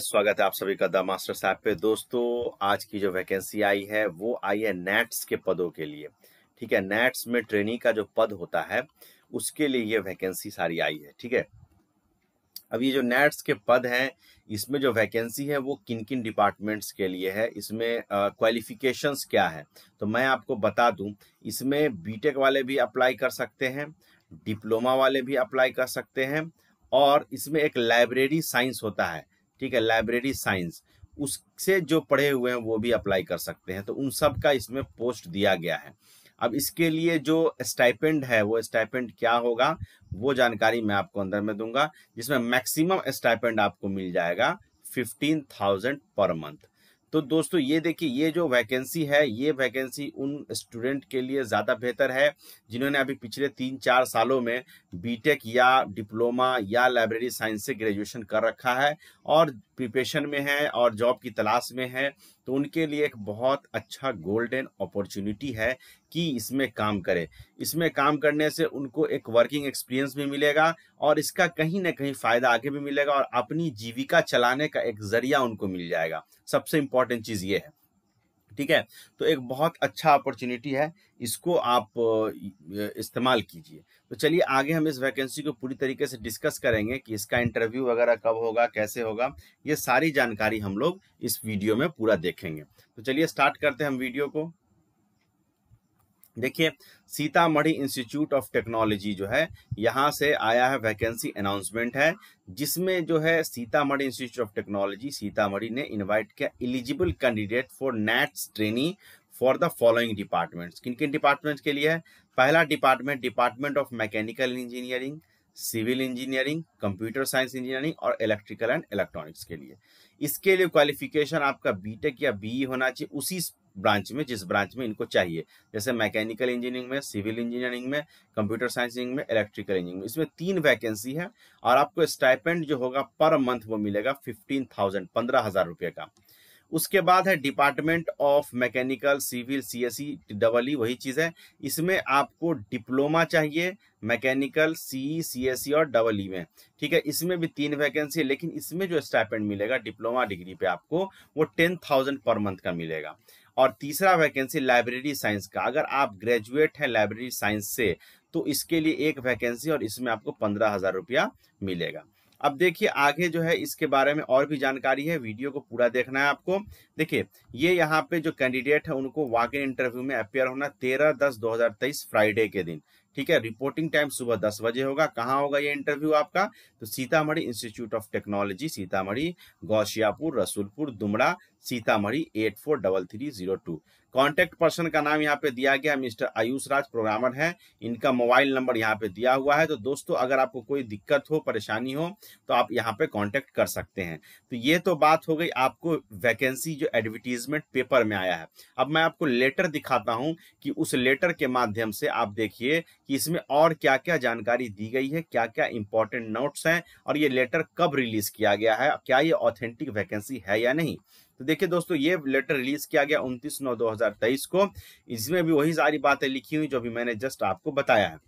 guys स्वागत है आप सभी का द मास्टर साहब पे दोस्तों आज की जो वैकेंसी आई है वो आई है नेट्स के पदों के लिए ठीक है नेट्स में ट्रेनी का जो पद होता है उसके लिए ये वैकेंसी सारी आई है ठीक है अब ये जो नेट्स के पद हैं इसमें जो वैकेंसी है वो किन किन डिपार्टमेंट्स के लिए है इसमें क्वालिफिकेशंस क्या है तो मैं आपको बता दूं इसमें बीटेक वाले भी अप्लाई कर सकते हैं डिप्लोमा वाले भी अप्लाई कर सकते हैं और इसमें एक लाइब्रेरी साइंस होता है ठीक है लाइब्रेरी साइंस उससे जो पढ़े हुए हैं वो भी अप्लाई कर सकते हैं तो उन सब का इसमें पोस्ट दिया गया है अब इसके लिए जो स्टाइपेंड है वो स्टाइपेंड क्या होगा वो जानकारी मैं आपको अंदर में दूंगा जिसमें मैक्सिमम स्टाइपेंड आपको मिल जाएगा फिफ्टीन थाउजेंड पर मंथ तो दोस्तों ये देखिए ये जो वैकेंसी है ये वैकेंसी उन स्टूडेंट के लिए ज़्यादा बेहतर है जिन्होंने अभी पिछले तीन चार सालों में बीटेक या डिप्लोमा या लाइब्रेरी साइंस से ग्रेजुएशन कर रखा है और प्रिपरेशन में हैं और जॉब की तलाश में हैं तो उनके लिए एक बहुत अच्छा गोल्डन अपॉर्चुनिटी है कि इसमें काम करें इसमें काम करने से उनको एक वर्किंग एक्सपीरियंस भी मिलेगा और इसका कहीं ना कहीं फ़ायदा आगे भी मिलेगा और अपनी जीविका चलाने का एक जरिया उनको मिल जाएगा सबसे इम्पॉर्टेंट चीज़ ये है ठीक है तो एक बहुत अच्छा अपॉर्चुनिटी है इसको आप इस्तेमाल कीजिए तो चलिए आगे हम इस वैकेंसी को पूरी तरीके से डिस्कस करेंगे कि इसका इंटरव्यू वगैरह कब होगा कैसे होगा ये सारी जानकारी हम लोग इस वीडियो में पूरा देखेंगे तो चलिए स्टार्ट करते हैं हम वीडियो को देखिए सीतामढ़ी इंस्टीट्यूट ऑफ टेक्नोलॉजी जो है यहाँ से आया है वैकेंसी अनाउंसमेंट है जिसमें जो है Sitamarhi institute of technology Sitamarhi ने इनवाइट किया eligible candidate for NATS trainee for the following departments किन किन डिपार्टमेंट्स के लिए है पहला department department of mechanical engineering civil engineering computer science engineering और इलेक्ट्रिकल एंड इलेक्ट्रॉनिक्स के लिए इसके लिए क्वालिफिकेशन आपका बीटेक या बीई e होना चाहिए उसी ब्रांच में जिस ब्रांच में इनको चाहिए जैसे मैकेनिकल इंजीनियरिंग में सिविल इंजीनियरिंग में कंप्यूटर साइंस इंजीनियरिंग में इलेक्ट्रिकल इंजीनियरिंग में इसमें तीन वैकेंसी है और आपको स्टाइपेंड जो होगा पर मंथ वो मिलेगा फिफ्टीन थाउजेंड पंद्रह हजार रुपये का उसके बाद है department of mechanical civil C S E वही चीज़ है इसमें आपको डिप्लोमा चाहिए मैकेनिकल सी सी एस ई और डबल ई में ठीक है इसमें भी तीन वैकेंसी है लेकिन इसमें जो स्टाइपेंड मिलेगा डिप्लोमा डिग्री पे आपको वो टेन थाउजेंड पर मंथ का मिलेगा और तीसरा वैकेंसी लाइब्रेरी साइंस का अगर आप ग्रेजुएट हैं लाइब्रेरी साइंस से तो इसके लिए एक वैकेंसी और इसमें आपको पंद्रह हजार रुपया मिलेगा अब देखिए आगे जो है इसके बारे में और भी जानकारी है वीडियो को पूरा देखना है आपको देखिए ये यहाँ पे जो कैंडिडेट है उनको वाक इंटरव्यू में अपेयर होना तेरह दस दो फ्राइडे के दिन ठीक है रिपोर्टिंग टाइम सुबह दस बजे होगा कहाँ होगा ये इंटरव्यू आपका तो Sitamarhi institute of technology Sitamarhi Gaushiyapur Rasulpur Dumra Sitamarhi eight four double three zero two contact person का नाम यहाँ पे दिया गया मिस्टर आयुष राज प्रोग्रामर है इनका मोबाइल नंबर यहाँ पे दिया हुआ है तो दोस्तों अगर आपको कोई दिक्कत हो परेशानी हो तो आप यहाँ पे कॉन्टेक्ट कर सकते हैं तो ये तो बात हो गई आपको वैकेंसी जो एडवर्टीजमेंट पेपर में आया है अब मैं आपको लेटर दिखाता हूँ कि उस लेटर के माध्यम से आप देखिए कि इसमें और क्या क्या जानकारी दी गई है क्या क्या इंपॉर्टेंट नोट्स हैं और ये लेटर कब रिलीज किया गया है क्या ये ऑथेंटिक वैकेंसी है या नहीं तो देखिए दोस्तों ये लेटर रिलीज किया गया 29 नौ 2023 को इसमें भी वही सारी बातें लिखी हुई जो भी मैंने जस्ट आपको बताया है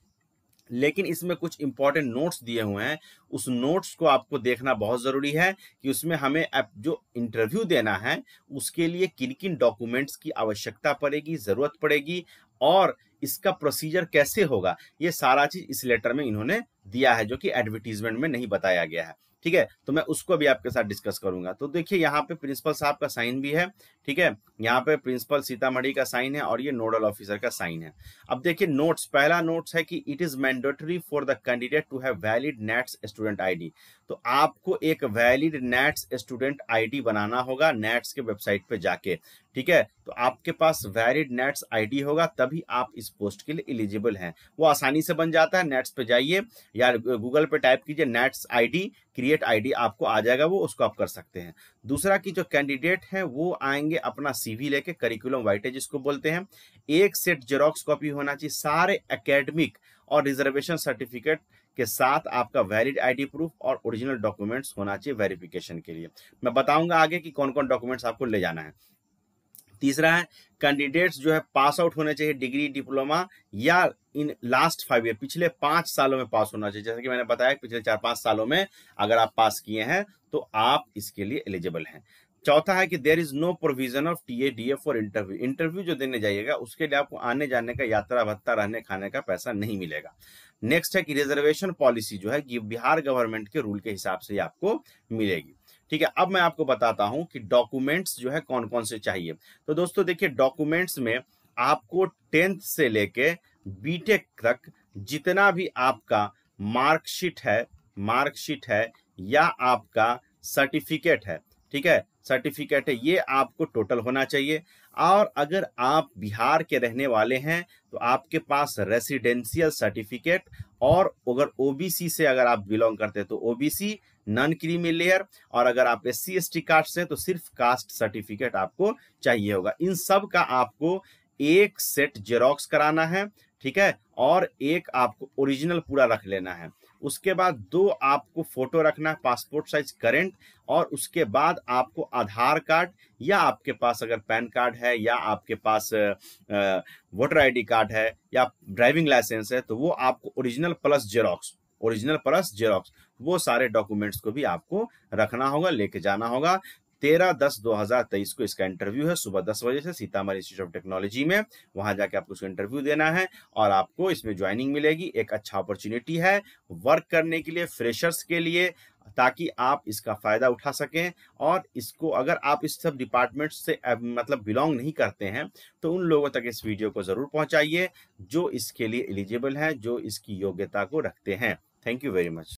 लेकिन इसमें कुछ इंपॉर्टेंट नोट्स दिए हुए हैं उस नोट्स को आपको देखना बहुत ज़रूरी है कि उसमें हमें जो इंटरव्यू देना है उसके लिए किन किन डॉक्यूमेंट्स की आवश्यकता पड़ेगी ज़रूरत पड़ेगी और इसका प्रोसीजर कैसे होगा ये सारा चीज़ इस लेटर में इन्होंने दिया है जो कि एडवर्टीजमेंट में नहीं बताया गया है ठीक है तो मैं उसको भी आपके साथ डिस्कस करूंगा तो देखिए यहाँ पे प्रिंसिपल साहब का साइन भी है ठीक है यहाँ पे प्रिंसिपल सीतामढ़ी का साइन है और ये नोडल ऑफिसर का साइन है अब देखिए नोट्स पहला नोट्स है कि it is mandatory for the candidate to have valid NATS student ID तो आपको एक वैलिड नेट्स स्टूडेंट आईडी बनाना होगा नेट्स के वेबसाइट पे जाके ठीक है तो आपके पास वैलिड नेट्स आईडी होगा तभी आप इस पोस्ट के लिए एलिजिबल हैं वो आसानी से बन जाता है नेट्स पे जाइए या गूगल पे टाइप कीजिए नेट्स आईडी क्रिएट आईडी आपको आ जाएगा वो उसको आप कर सकते हैं दूसरा की जो कैंडिडेट है वो आएंगे अपना सीवी लेके करिकुलम वाइटे जिसको बोलते हैं एक सेट जेरोक्स कॉपी होना चाहिए सारे अकेडमिक और रिजर्वेशन सर्टिफिकेट के साथ आपका वैलिड आईडी प्रूफ और ओरिजिनल डॉक्यूमेंट्स होना चाहिए वेरिफिकेशन के लिए मैं बताऊंगा आगे कि कौन कौन डॉक्यूमेंट्स आपको ले जाना है तीसरा है कैंडिडेट्स जो है पास आउट होने चाहिए डिग्री डिप्लोमा या इन लास्ट फाइव ईयर पिछले पांच सालों में पास होना चाहिए जैसे कि मैंने बताया पिछले चार पांच सालों में अगर आप पास किए हैं तो आप इसके लिए एलिजिबल हैं चौथा है कि there is no provision of T A D F for interview interview जो देने जाइएगा उसके लिए आपको आने जाने का यात्रा भत्ता रहने खाने का पैसा नहीं मिलेगा नेक्स्ट है कि रिजर्वेशन पॉलिसी जो है कि बिहार गवर्नमेंट के रूल के हिसाब से आपको मिलेगी ठीक है अब मैं आपको बताता हूं कि डॉक्यूमेंट्स जो है कौन कौन से चाहिए तो दोस्तों देखिए डॉक्यूमेंट्स में आपको टेंथ से लेके बीटेक तक जितना भी आपका मार्कशीट है मार्कशीट है या आपका सर्टिफिकेट है ठीक है सर्टिफिकेट है ये आपको टोटल होना चाहिए और अगर आप बिहार के रहने वाले हैं तो आपके पास रेसिडेंशियल सर्टिफिकेट और अगर ओबीसी से अगर आप बिलोंग करते हैं तो ओबीसी नॉन क्रीमी लेयर और अगर आप S C S T caste से तो सिर्फ कास्ट सर्टिफिकेट आपको चाहिए होगा इन सब का आपको एक सेट जेरोक्स कराना है ठीक है और एक आपको ओरिजिनल पूरा रख लेना है उसके बाद दो आपको फोटो रखना पासपोर्ट साइज करेंट और उसके बाद आपको आधार कार्ड या आपके पास अगर पैन कार्ड है या आपके पास वोटर आईडी कार्ड है या ड्राइविंग लाइसेंस है तो वो आपको original plus xerox original plus xerox वो सारे डॉक्यूमेंट्स को भी आपको रखना होगा लेके जाना होगा तेरह दस दो हजार तेईस को इसका इंटरव्यू है सुबह दस बजे से सीतामढ़ी इंस्टीट्यूट ऑफ टेक्नोलॉजी में वहां जाके आपको उसको इंटरव्यू देना है और आपको इसमें ज्वाइनिंग मिलेगी एक अच्छा अपॉर्चुनिटी है वर्क करने के लिए फ्रेशर्स के लिए ताकि आप इसका फायदा उठा सकें और इसको अगर आप इस सब डिपार्टमेंट से मतलब बिलोंग नहीं करते हैं तो उन लोगों तक इस वीडियो को जरूर पहुंचाइए जो इसके लिए एलिजिबल हैं जो इसकी योग्यता को रखते हैं थैंक यू वेरी मच